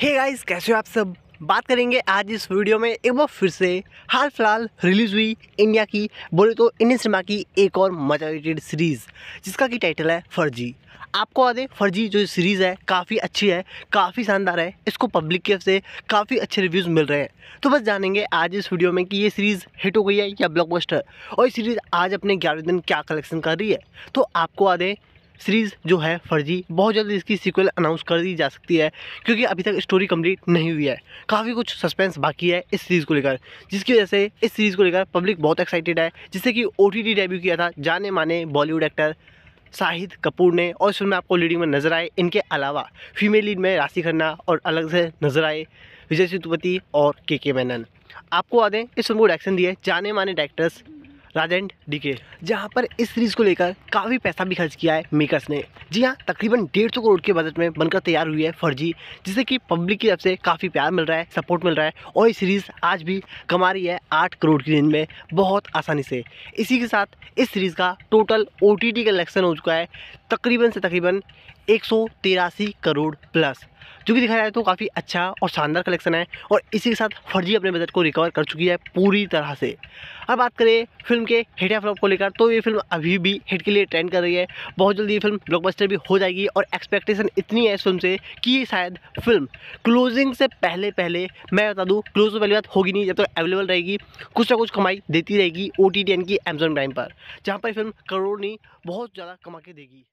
hey guys कैसे हो आप सब बात करेंगे आज इस वीडियो में एक बार फिर से हाल फिलहाल रिलीज़ हुई इंडिया की बोले तो इंडियन सिनेमा की एक और मच सीरीज़ जिसका की टाइटल है फर्जी आपको याद है फर्जी जो सीरीज़ है काफ़ी अच्छी है काफ़ी शानदार है इसको पब्लिक की से काफ़ी अच्छे रिव्यूज़ मिल रहे हैं तो बस जानेंगे आज इस वीडियो में कि ये सीरीज़ हिट हो गई है या ब्लॉकबस्टर और ये सीरीज़ आज अपने ग्यारह दिन क्या कलेक्शन कर रही है तो आपको याद है सीरीज़ जो है फर्जी बहुत जल्द इसकी सीक्वल अनाउंस कर दी जा सकती है क्योंकि अभी तक स्टोरी कंप्लीट नहीं हुई है काफ़ी कुछ सस्पेंस बाकी है इस सीरीज़ को लेकर जिसकी वजह से इस सीरीज़ को लेकर पब्लिक बहुत एक्साइटेड है जिससे कि ओ डेब्यू किया था जाने माने बॉलीवुड एक्टर शाहिद कपूर ने और इस फिल्म में आपको लीडिंग में नजर आए इनके अलावा फीमेल लीड में राशि खन्ना और अलग से नजर आए विजय सेतुपति और के के मैनन आपको आदें इस फिल्म को डायरेक्शन दिए जाने माने डायरेक्टर्स राजेंद्र डीके जहां पर इस सीरीज को लेकर काफ़ी पैसा भी खर्च किया है मेकर्स ने जी हाँ तकरीबन डेढ़ सौ करोड़ के बजट में बनकर तैयार हुई है फर्जी जिसे कि पब्लिक की तरफ से काफ़ी प्यार मिल रहा है सपोर्ट मिल रहा है और ये सीरीज़ आज भी कमा रही है आठ करोड़ की रेंज में बहुत आसानी से इसी के साथ इस सीरीज़ का टोटल ओ टी कलेक्शन हो चुका है तकरीबन से तकरीबन एक करोड़ प्लस जो कि दिखाया जाए तो काफ़ी अच्छा और शानदार कलेक्शन है और इसी के साथ फर्जी अपने बजट को रिकवर कर चुकी है पूरी तरह से अब बात करें फिल्म के हिट या फ्लॉप को लेकर तो ये फिल्म अभी भी हिट के लिए ट्रेंड कर रही है बहुत जल्दी ये फिल्म ब्लॉकबस्टर भी हो जाएगी और एक्सपेक्टेशन इतनी है इस फिल्म से कि शायद फिल्म क्लोजिंग से पहले पहले मैं बता दूँ क्लोज तो पहली बात होगी नहीं जब तक तो अवेलेबल रहेगी कुछ ना कुछ कमाई देती रहेगी ओ टी टी एन की अमेजोन प्राइम पर जहाँ पर फिल्म करोड़ नहीं बहुत ज़्यादा कमा के देगी